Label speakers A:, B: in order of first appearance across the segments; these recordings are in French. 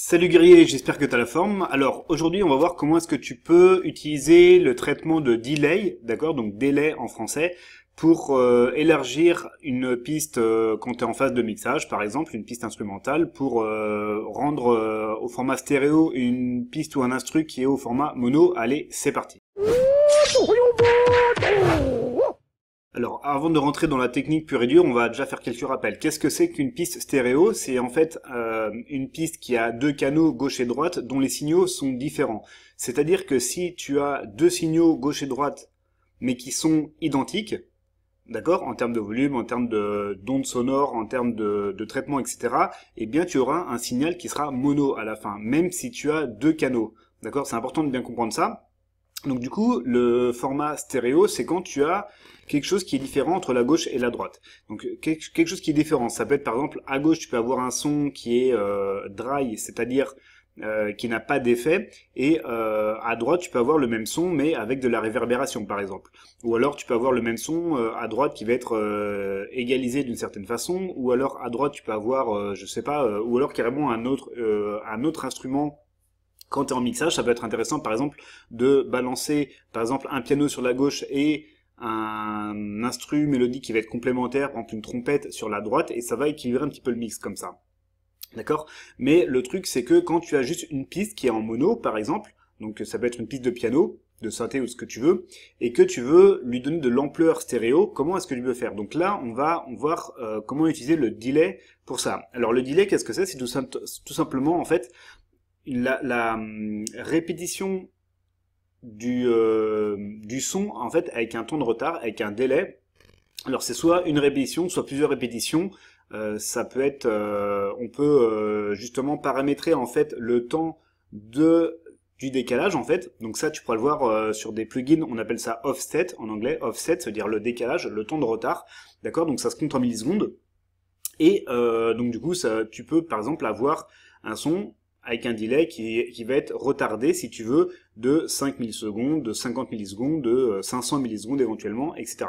A: Salut Guerrier, j'espère que tu as la forme. Alors aujourd'hui on va voir comment est-ce que tu peux utiliser le traitement de delay, d'accord, donc délai en français, pour euh, élargir une piste quand tu es en phase de mixage, par exemple, une piste instrumentale, pour euh, rendre euh, au format stéréo une piste ou un instrument qui est au format mono. Allez, c'est parti alors, avant de rentrer dans la technique pure et dure, on va déjà faire quelques rappels. Qu'est-ce que c'est qu'une piste stéréo C'est en fait euh, une piste qui a deux canaux gauche et droite dont les signaux sont différents. C'est-à-dire que si tu as deux signaux gauche et droite mais qui sont identiques, d'accord, en termes de volume, en termes de d'ondes sonores, en termes de, de traitement, etc., eh bien tu auras un signal qui sera mono à la fin, même si tu as deux canaux. D'accord C'est important de bien comprendre ça. Donc du coup, le format stéréo, c'est quand tu as quelque chose qui est différent entre la gauche et la droite. Donc quelque chose qui est différent. Ça peut être par exemple, à gauche, tu peux avoir un son qui est euh, dry, c'est-à-dire euh, qui n'a pas d'effet, et euh, à droite, tu peux avoir le même son, mais avec de la réverbération, par exemple. Ou alors, tu peux avoir le même son à droite qui va être égalisé d'une certaine façon, ou alors à droite, tu peux avoir, je sais pas, ou alors carrément un autre, un autre instrument quand tu es en mixage, ça peut être intéressant, par exemple, de balancer, par exemple, un piano sur la gauche et un instru mélodique qui va être complémentaire, exemple une trompette sur la droite, et ça va équilibrer un petit peu le mix comme ça. D'accord Mais le truc, c'est que quand tu as juste une piste qui est en mono, par exemple, donc ça peut être une piste de piano, de synthé ou ce que tu veux, et que tu veux lui donner de l'ampleur stéréo, comment est-ce que tu veux faire Donc là, on va voir euh, comment utiliser le delay pour ça. Alors le delay, qu'est-ce que c'est C'est tout, simplement, en fait, la, hum, répétition euh, du, son, en fait, avec un temps de retard, avec un délai. Alors c'est soit une répétition, soit plusieurs répétitions. Euh, ça peut être, euh, on peut justement paramétrer en fait le temps de du décalage en fait. Donc ça, tu pourras le voir sur des plugins, on appelle ça offset en anglais. Offset, veut dire le décalage, le temps de retard. D'accord Donc ça se compte en millisecondes. Et donc du coup, ça, tu peux par exemple avoir un son avec un delay qui, va être retardé, si tu veux, de 5 millisecondes, de 50 millisecondes, de 500 euh, millisecondes éventuellement, etc.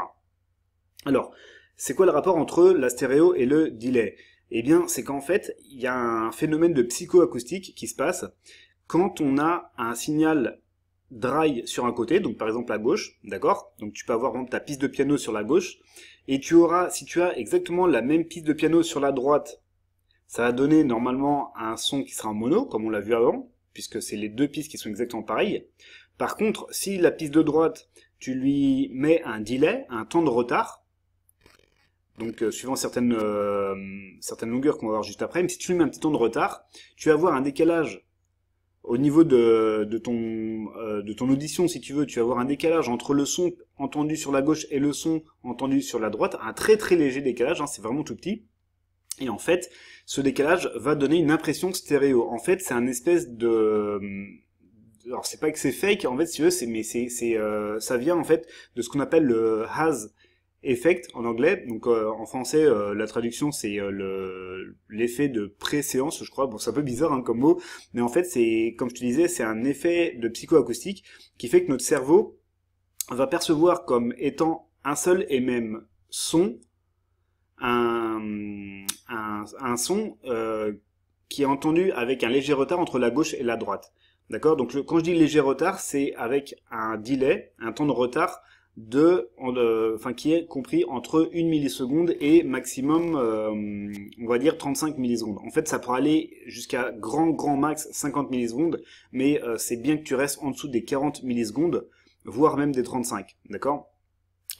A: Alors, c'est quoi le rapport entre la stéréo et le delay Eh bien, c'est qu'en fait, il y a un phénomène de psychoacoustique qui se passe quand on a un signal dry sur un côté, donc par exemple à gauche, d'accord Donc tu peux avoir ta piste de piano sur la gauche, et tu auras, si tu as exactement la même piste de piano sur la droite ça va donner normalement un son qui sera en mono, comme on l'a vu avant, puisque c'est les deux pistes qui sont exactement pareilles. Par contre, si la piste de droite, tu lui mets un delay, un temps de retard, donc euh, suivant certaines, euh, certaines longueurs qu'on va voir juste après, mais si tu lui mets un petit temps de retard, tu vas avoir un décalage au niveau de, de ton, euh, de ton audition, si tu veux, tu vas avoir un décalage entre le son entendu sur la gauche et le son entendu sur la droite, un très très léger décalage, hein, c'est vraiment tout petit. Et en fait, ce décalage va donner une impression stéréo. En fait, c'est un espèce de euh, alors c'est pas que c'est fake en fait si tu c'est mais c'est euh, ça vient en fait de ce qu'on appelle le has effect en anglais donc euh, en français la traduction c'est l'effet de préséance je crois bon c'est un peu bizarre hein, comme mot mais en fait c'est comme je te disais c'est un effet de psychoacoustique qui fait que notre cerveau va percevoir comme étant un seul et même son un, son euh, qui est entendu avec un léger retard entre la gauche et la droite. D'accord Donc quand je dis léger retard, c'est avec un delay, un temps de retard de, euh, enfin qui est compris entre 1 milliseconde et maximum, euh, on va dire 35 millisecondes. En fait, ça pourrait aller jusqu'à grand grand max 50 millisecondes, mais c'est bien que tu restes en dessous des 40 millisecondes, voire même des 35. D'accord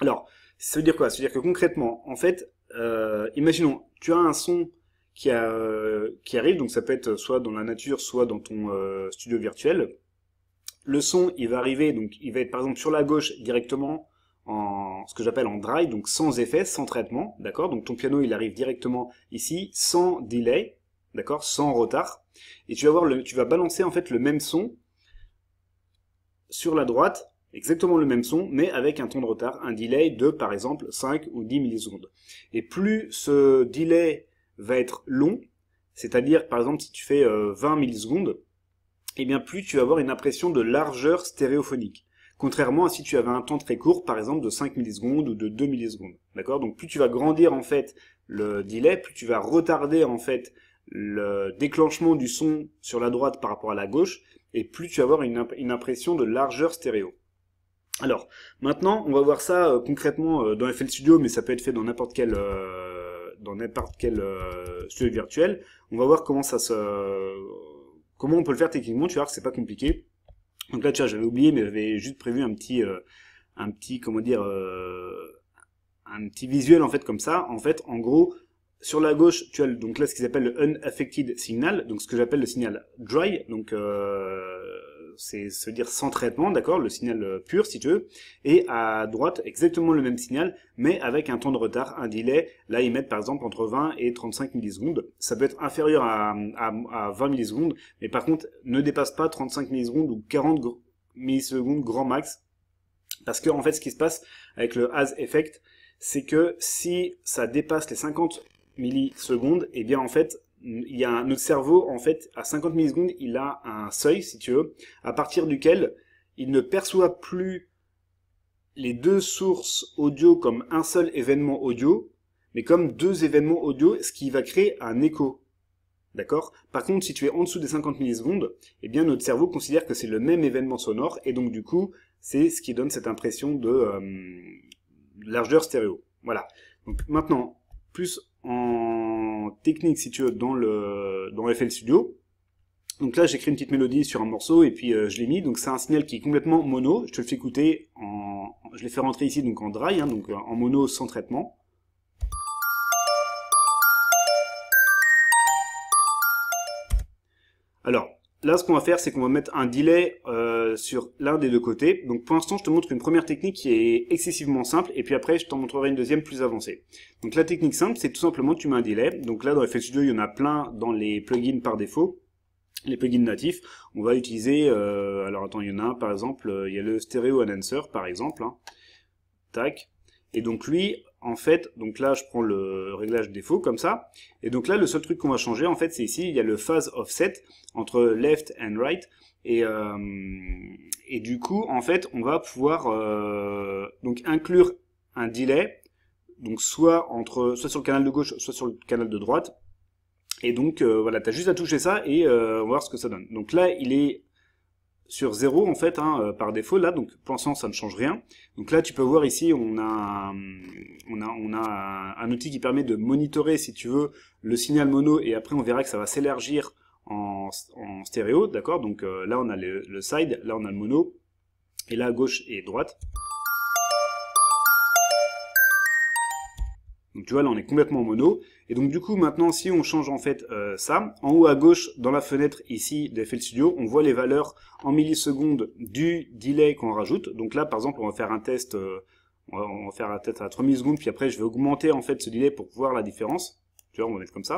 A: Alors, ça veut dire quoi Ça veut dire que concrètement, en fait, euh, imaginons, tu as un son qui, euh, qui arrive, donc ça peut être soit dans la nature, soit dans ton euh, studio virtuel. Le son, il va arriver, donc il va être par exemple sur la gauche directement en ce que j'appelle en dry, donc sans effet, sans traitement, d'accord Donc ton piano, il arrive directement ici, sans delay, d'accord Sans retard. Et tu vas, voir le, tu vas balancer en fait le même son sur la droite, exactement le même son, mais avec un temps de retard, un delay de par exemple 5 ou 10 millisecondes. Et plus ce delay va être long, c'est-à-dire par exemple si tu fais 20 euh, millisecondes, et eh bien plus tu vas avoir une impression de largeur stéréophonique. Contrairement à si tu avais un temps très court, par exemple de 5 millisecondes ou de 2 millisecondes. D'accord Donc plus tu vas grandir en fait le delay, plus tu vas retarder en fait le déclenchement du son sur la droite par rapport à la gauche, et plus tu vas avoir une impression de largeur stéréo. Alors, maintenant, on va voir ça euh, concrètement euh, dans FL Studio, mais ça peut être fait dans n'importe quel, euh, dans n'importe quel studio virtuel. On va voir comment ça se, comment on peut le faire techniquement. Tu vois que c'est pas compliqué. Donc là, tu vois, j'avais oublié, mais j'avais juste prévu un petit, un petit, comment dire, un petit visuel en fait comme ça. En fait, en gros, sur la gauche, tu as donc là ce qu'ils appellent le unaffected signal, donc ce que j'appelle le signal dry, donc euh, c'est se dire sans traitement, d'accord, le signal euh, pur si tu veux, et à droite exactement le même signal, mais avec un temps de retard, un delay. Là ils mettent par exemple entre 20 et 35 millisecondes. Ça peut être inférieur à, 20 millisecondes, mais par contre ne dépasse pas 35 millisecondes ou 40 millisecondes grand max, parce que en fait ce qui se passe avec le has effect, c'est que si ça dépasse les 50 millisecondes, et eh bien en fait il y a notre cerveau, en fait, à 50 millisecondes, il a un seuil, si tu veux, à partir duquel il ne perçoit plus les deux sources audio comme un seul événement audio, mais comme deux événements audio, ce qui va créer un écho. D'accord Par contre, si tu es en dessous des 50 millisecondes, eh bien, notre cerveau considère que c'est le même événement sonore, et donc, du coup, c'est ce qui donne cette impression de euh, largeur stéréo. Voilà. maintenant, plus en technique, si dans le dans FL Studio. Donc là, j'écris une petite mélodie sur un morceau et puis euh, je l'ai mis. Donc c'est un signal qui est complètement mono. Je te le fais écouter en, je l'ai fait rentrer ici donc en dry, hein, donc euh, en mono sans traitement. Alors, Là, ce qu'on va faire, c'est qu'on va mettre un delay euh, sur l'un des deux côtés. Donc pour l'instant, je te montre une première technique qui est excessivement simple, et puis après, je t'en montrerai une deuxième plus avancée. Donc la technique simple, c'est tout simplement tu mets un delay. Donc là, dans Effect Studio, il y en a plein dans les plugins par défaut, les plugins natifs. On va utiliser, euh, alors attends, il y en a un par exemple, euh, il y a le Stereo Enhancer par exemple. Hein. Tac. Et donc lui, en fait, donc là, je prends le réglage défaut comme ça. Et donc là, le seul truc qu'on va changer, en fait, c'est ici, il y a le phase offset entre left and right. Et, euh, et du coup, en fait, on va pouvoir euh, donc inclure un delay, donc soit, entre, soit sur le canal de gauche, soit sur le canal de droite. Et donc, euh, voilà, tu as juste à toucher ça et on va voir ce que ça donne. Donc là, il est sur 0 en fait hein, euh, par défaut là donc pour l'instant ça ne change rien donc là tu peux voir ici on a euh, on a on a un outil qui permet de monitorer si tu veux le signal mono et après on verra que ça va s'élargir en, stéréo d'accord donc euh, là on a le, le, side là on a le mono et là gauche et droite tu on est complètement mono. Et donc, du coup, maintenant, si on change, en fait, euh, ça, en haut à gauche, dans la fenêtre, ici, d'FL Studio, on voit les valeurs en millisecondes du delay qu'on rajoute. Donc là, par exemple, on va faire un test, euh, on, va, faire un test à 3 millisecondes, puis après, je vais augmenter, en fait, ce delay pour voir la différence. Tu vois, on va mettre comme ça.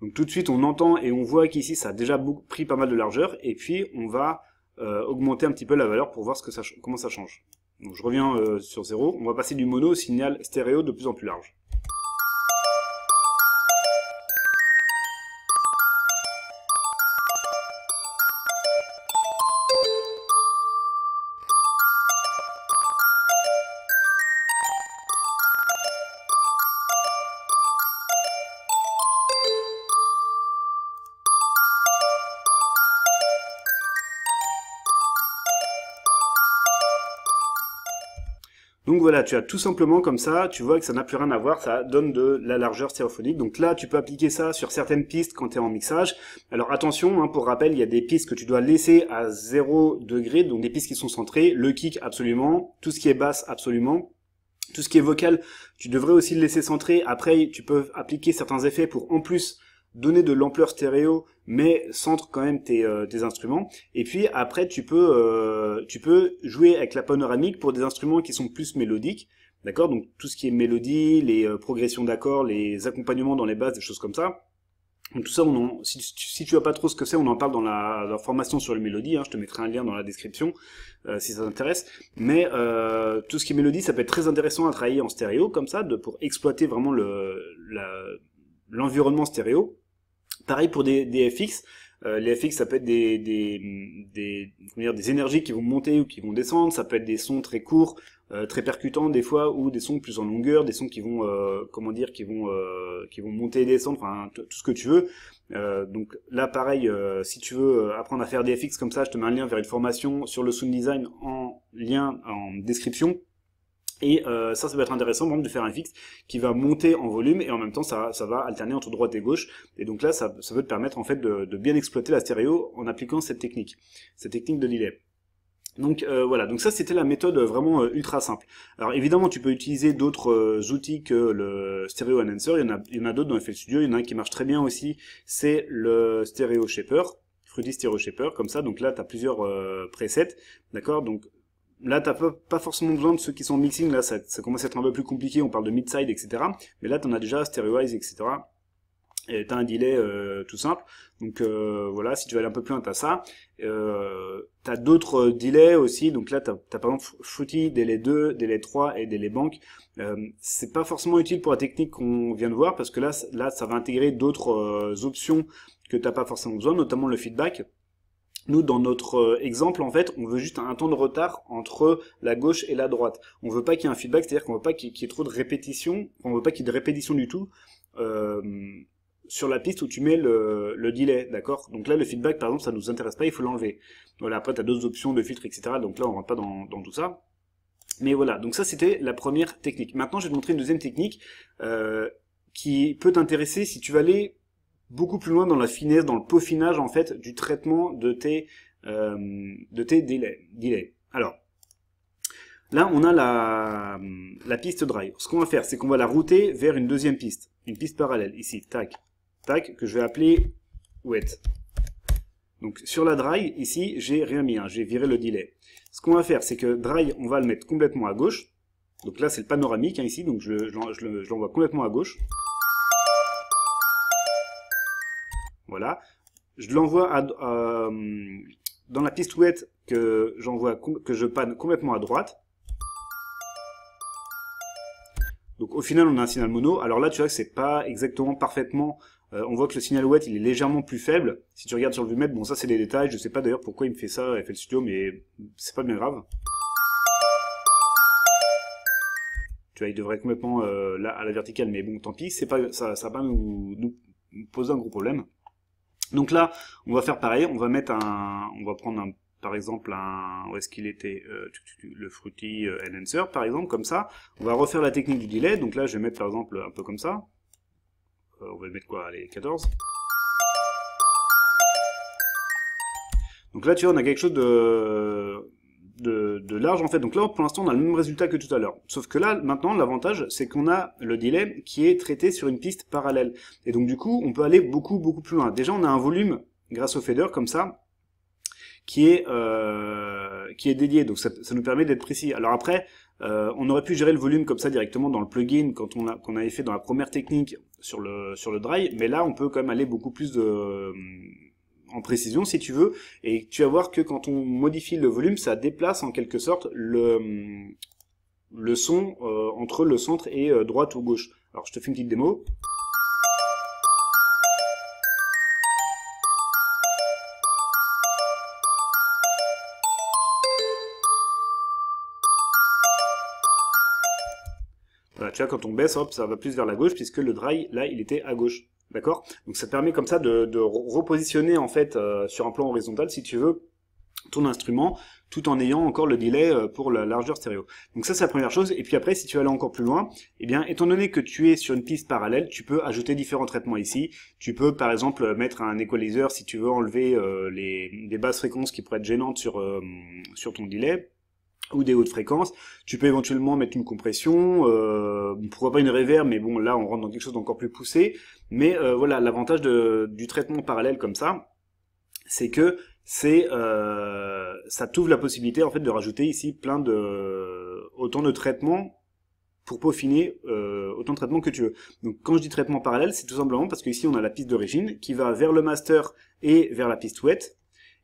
A: Donc tout de suite, on entend et on voit qu'ici, ça a déjà pris pas mal de largeur. Et puis, on va euh, augmenter un petit peu la valeur pour voir ce que ça, comment ça change. Donc je reviens euh, sur zéro. on va passer du mono au signal stéréo de plus en plus large. tu as tout simplement comme ça, tu vois que ça n'a plus rien à voir, ça donne de la largeur stéréophonique. Donc là, tu peux appliquer ça sur certaines pistes quand tu es en mixage. Alors attention, hein, pour rappel, il y a des pistes que tu dois laisser à 0 degré, donc des pistes qui sont centrées, le kick absolument, tout ce qui est basse absolument. Tout ce qui est vocal, tu devrais aussi le laisser centré Après, tu peux appliquer certains effets pour en plus donner de l'ampleur stéréo, mais centre quand même tes, euh, instruments. Et puis après, tu peux, euh, tu peux jouer avec la panoramique pour des instruments qui sont plus mélodiques. D'accord Donc tout ce qui est mélodie, les euh, progressions d'accords, les accompagnements dans les basses, des choses comme ça. Donc tout ça, on si, si, tu vois pas trop ce que c'est, on en parle dans la, formation sur les mélodies. Hein. je te mettrai un lien dans la description si ça t'intéresse. Mais tout ce qui est mélodie, ça peut être très intéressant à travailler en stéréo comme ça, de, pour exploiter vraiment le, l'environnement stéréo. Pareil pour des, FX. Euh, les FX, ça peut être des, des, des énergies qui vont monter ou qui vont descendre. Ça peut être des sons très courts, euh, très percutants des fois, ou des sons plus en longueur, des sons qui vont, euh, comment dire, qui vont, qui vont monter et descendre. Enfin, tout ce que tu veux. donc là, pareil, si tu veux apprendre à faire des FX comme ça, je te mets un lien vers une formation sur le sound design en lien en description. Et euh, ça, ça peut être intéressant, par exemple, de faire un fixe qui va monter en volume et en même temps, ça, ça va alterner entre droite et gauche. Et donc là, ça, ça veut te permettre en fait de, bien exploiter la stéréo en appliquant cette technique, cette technique de delay. Donc euh, voilà, donc ça c'était la méthode vraiment euh, ultra simple. Alors évidemment tu peux utiliser d'autres outils que le Stereo Enhancer, il y en a, d'autres dans FL Studio, il y en a un qui marche très bien aussi, c'est le Stereo Shaper, Fruity Stereo Shaper, comme ça, donc là tu as plusieurs presets, d'accord Donc là, t'as pas, pas forcément besoin de ceux qui sont en mixing, là, ça, ça, commence à être un peu plus compliqué, on parle de mid-side, etc. Mais là, t'en as déjà Stereoize, etc. Et t'as un delay euh, tout simple. Donc euh, voilà, si tu veux aller un peu plus loin, t'as ça. Euh, t'as d'autres euh, delays aussi. Donc là, t'as as par exemple Fruity, Delay 2, Delay 3 et Delay Bank. c'est pas forcément utile pour la technique qu'on vient de voir parce que là, là ça va intégrer d'autres options que t'as pas forcément besoin, notamment le feedback. Nous, dans notre euh, exemple, en fait, on veut juste un temps de retard entre la gauche et la droite. On veut pas qu'il y ait un feedback, c'est-à-dire qu'on veut pas qu'il y ait trop de répétition, on veut pas qu'il y ait de répétition du tout euh, sur la piste où tu mets le, le delay, d'accord Donc là, le feedback, par exemple, ça nous intéresse pas, il faut l'enlever. Voilà, après, tu as d'autres options de filtre, etc. Donc là, on rentre pas dans, tout ça. Mais voilà, donc ça, c'était la première technique. Maintenant, je vais te montrer une deuxième technique euh, qui peut t'intéresser si tu vas aller beaucoup plus loin dans la finesse, dans le peaufinage en fait du traitement de tes, euh, de délais, Alors, là on a la, piste dry. Ce qu'on va faire, c'est qu'on va la router vers une deuxième piste, une piste parallèle, ici, tac, tac, que je vais appeler wet. Donc sur la dry, ici, j'ai rien mis, hein. j'ai viré le delay. Ce qu'on va faire, c'est que dry, on va le mettre complètement à gauche. Donc là, c'est le panoramique hein, ici, donc je, je l'envoie complètement à gauche. Voilà. Je l'envoie dans la piste ouette que, j'envoie que je panne complètement à droite. Donc au final, on a un signal mono. Alors là, tu vois que c'est pas exactement parfaitement... Euh, on voit que le signal ouette il est légèrement plus faible. Si tu regardes sur le vue bon ça c'est des détails. Je sais pas d'ailleurs pourquoi il me fait ça, fait le Studio, mais c'est pas bien grave. Tu vois, il devrait être complètement euh, là à la verticale, mais bon, tant pis. C'est pas, ça, va pas nous poser un gros problème. Donc là, on va faire pareil, on va mettre un, on va prendre un, par exemple un, où est-ce qu'il était, euh, le fruity euh, enhancer par exemple, comme ça. On va refaire la technique du delay, donc là je vais mettre par exemple un peu comme ça. Euh, on va mettre quoi, allez, 14. Donc là tu vois, on a quelque chose de de, large en fait. Donc là, pour l'instant, on a le même résultat que tout à l'heure. Sauf que là, maintenant, l'avantage, c'est qu'on a le delay qui est traité sur une piste parallèle. Et donc du coup, on peut aller beaucoup, beaucoup plus loin. Déjà, on a un volume, grâce au fader, comme ça, qui est, euh, qui est dédié. Donc ça, nous permet d'être précis. Alors après, euh, on aurait pu gérer le volume comme ça directement dans le plugin quand on, a, qu'on avait fait dans la première technique sur le, sur le dry, mais là, on peut quand même aller beaucoup plus de précision si tu veux, et tu vas voir que quand on modifie le volume, ça déplace en quelque sorte le, le son euh, entre le centre et euh, droite ou gauche. Alors je te fais une petite démo. tu vois, quand on baisse, hop, ça va plus vers la gauche, puisque le dry, là, il était à gauche. D'accord Donc ça permet comme ça de, repositionner en fait euh, sur un plan horizontal, si tu veux, ton instrument, tout en ayant encore le delay euh, pour la largeur stéréo. Donc ça, c'est la première chose. Et puis après, si tu veux aller encore plus loin, eh bien, étant donné que tu es sur une piste parallèle, tu peux ajouter différents traitements ici. Tu peux, par exemple, mettre un equalizer si tu veux enlever euh, les, basses fréquences qui pourraient être gênantes sur, sur ton delay ou des hautes fréquences. Tu peux éventuellement mettre une compression, euh, pourquoi pas une reverb, mais bon, là, on rentre dans quelque chose d'encore plus poussé. Mais euh, voilà, l'avantage du traitement parallèle comme ça, c'est que c'est euh, ça t'ouvre la possibilité en fait de rajouter ici plein de autant de traitements pour peaufiner autant de traitements que tu veux. Donc quand je dis traitement parallèle, c'est tout simplement parce qu'ici on a la piste d'origine qui va vers le master et vers la piste wet,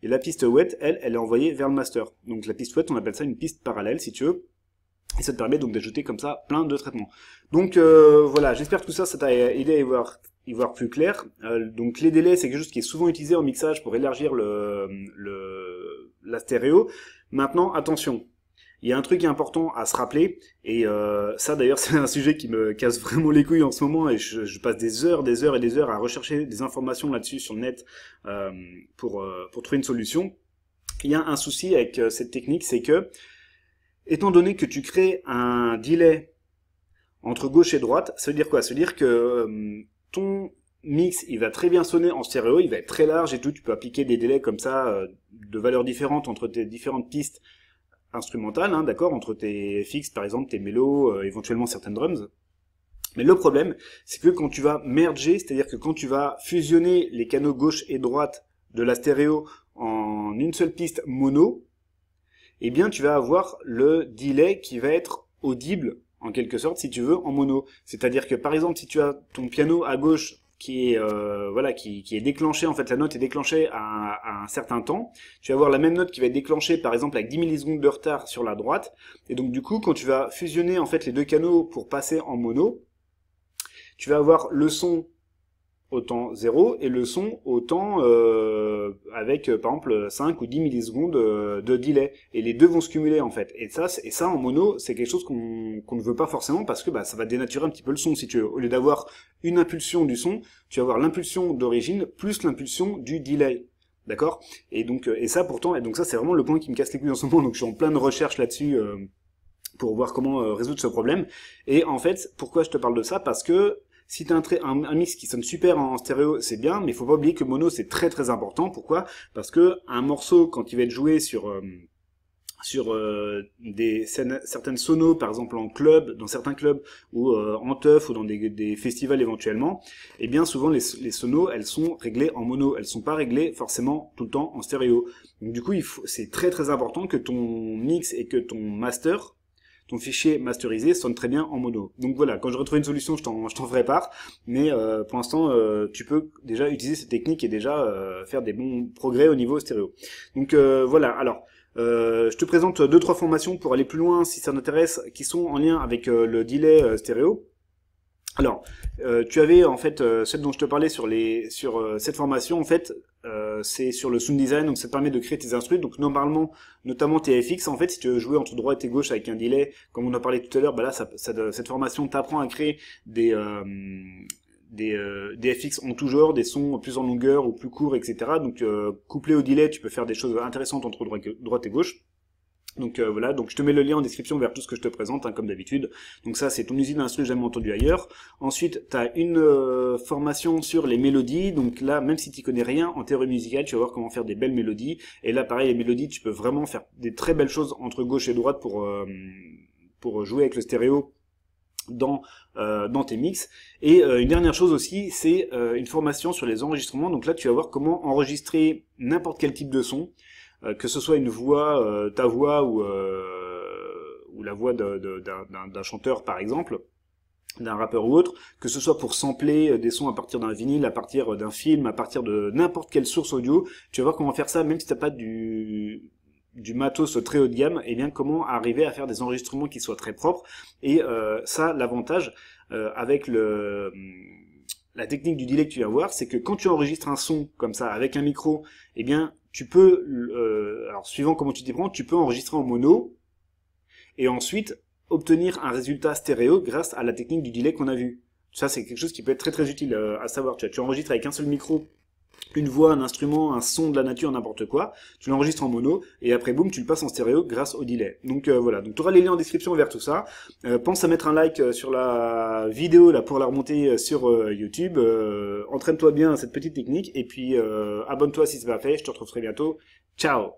A: et la piste wet, elle, elle est envoyée vers le master. Donc la piste wet, on appelle ça une piste parallèle, si tu veux. Et ça te permet donc d'ajouter comme ça plein de traitements. Donc euh, voilà, j'espère que tout ça, ça t'a aidé à y voir, plus clair. Euh, donc les délais, c'est quelque chose qui est souvent utilisé en mixage pour élargir la stéréo. Maintenant, attention, il y a un truc important à se rappeler, et euh, ça d'ailleurs c'est un sujet qui me casse vraiment les couilles en ce moment, et je, passe des heures, des heures et des heures à rechercher des informations là-dessus sur le net euh, pour, euh, pour trouver une solution. Il y a un souci avec cette technique, c'est que, étant donné que tu crées un delay entre gauche et droite, ça veut dire quoi Ça veut dire que ton mix, il va très bien sonner en stéréo, il va être très large et tout, tu peux appliquer des délais comme ça de valeurs différentes entre tes différentes pistes instrumental, hein, d'accord, entre tes fixes, par exemple, tes mélos, euh, éventuellement certaines drums. Mais le problème, c'est que quand tu vas merger, c'est-à-dire que quand tu vas fusionner les canaux gauche et droite de la stéréo en une seule piste mono, eh bien tu vas avoir le delay qui va être audible en quelque sorte si tu veux en mono. C'est-à-dire que par exemple si tu as ton piano à gauche qui est euh, voilà qui, qui, est déclenché en fait la note est déclenchée à, un certain temps tu vas avoir la même note qui va être déclenchée par exemple avec 10 millisecondes de retard sur la droite et donc du coup quand tu vas fusionner en fait les deux canaux pour passer en mono tu vas avoir le son au temps 0 et le son au temps euh, avec euh, par exemple 5 ou 10 millisecondes euh, de delay et les deux vont se cumuler en fait et ça et ça en mono c'est quelque chose qu'on ne veut pas forcément parce que bah, ça va dénaturer un petit peu le son si tu veux. au lieu d'avoir une impulsion du son tu vas avoir l'impulsion d'origine plus l'impulsion du delay d'accord et donc euh, et ça pourtant et donc ça c'est vraiment le point qui me casse les couilles en ce moment donc je suis en plein de recherche là-dessus pour voir comment résoudre ce problème et en fait pourquoi je te parle de ça parce que si t'as un, un, mix qui sonne super en stéréo, c'est bien, mais faut pas oublier que mono c'est très très important. Pourquoi Parce que un morceau quand il va être joué sur euh, sur euh, des certaines sonos, par exemple en club, dans certains clubs ou euh, en teuf ou dans des, festivals éventuellement, et eh bien souvent les, sonos elles sont réglées en mono, elles sont pas réglées forcément tout le temps en stéréo. du coup c'est très très important que ton mix et que ton master ton fichier masterisé sonne très bien en mono. Donc voilà, quand je retrouve une solution, je t'en ferai part. Mais euh, pour l'instant, euh, tu peux déjà utiliser cette technique et déjà euh, faire des bons progrès au niveau stéréo. Donc voilà, alors... je te présente deux trois formations pour aller plus loin si ça t'intéresse, qui sont en lien avec le delay stéréo. Alors, euh, tu avais en fait euh, celle dont je te parlais sur les sur euh, cette formation en fait c'est sur le sound design donc ça te permet de créer tes instruments donc normalement notamment tes FX en fait si tu veux jouer entre droite et gauche avec un delay comme on a parlé tout à l'heure bah là cette formation t'apprend à créer des des, euh, des, FX en tout genre, des sons plus en longueur ou plus courts, etc. Donc couplé au delay, tu peux faire des choses intéressantes entre droite et gauche. Donc euh, voilà, je te mets le lien en description vers tout ce que je te présente, hein, comme d'habitude. Donc ça, c'est ton usine j'ai jamais entendu ailleurs. Ensuite, tu as une euh, formation sur les mélodies. Donc là, même si tu connais rien en théorie musicale, tu vas voir comment faire des belles mélodies. Et là, pareil, les mélodies, tu peux vraiment faire des très belles choses entre gauche et droite pour, euh, jouer avec le stéréo dans, tes mix. Et une dernière chose aussi, c'est une formation sur les enregistrements. Donc là, tu vas voir comment enregistrer n'importe quel type de son. Euh, que ce soit une voix, euh, ta voix ou, euh, ou la voix d'un chanteur par exemple, d'un rappeur ou autre, que ce soit pour sampler des sons à partir d'un vinyle, à partir d'un film, à partir de n'importe quelle source audio, tu vas voir comment faire ça, même si t'as pas du du matos très haut de gamme, et eh bien comment arriver à faire des enregistrements qui soient très propres. Et ça, l'avantage avec le la technique du delay que tu vas voir, c'est que quand tu enregistres un son comme ça avec un micro, et eh bien tu peux, euh, suivant comment tu t'y prends, tu peux enregistrer en mono et ensuite obtenir un résultat stéréo grâce à la technique du delay qu'on a vu. Ça, c'est quelque chose qui peut être très très utile euh, à savoir. tu enregistres avec un seul micro une voix, un instrument, un son de la nature, n'importe quoi, tu l'enregistres en mono, et après boum, tu le passes en stéréo grâce au delay. Donc euh, voilà, donc tu auras les liens en description vers tout ça. Euh, pense à mettre un like euh, sur la vidéo là pour la remonter sur YouTube. Entraîne-toi bien à cette petite technique, et puis abonne-toi si n'est pas fait, je te retrouve très bientôt. Ciao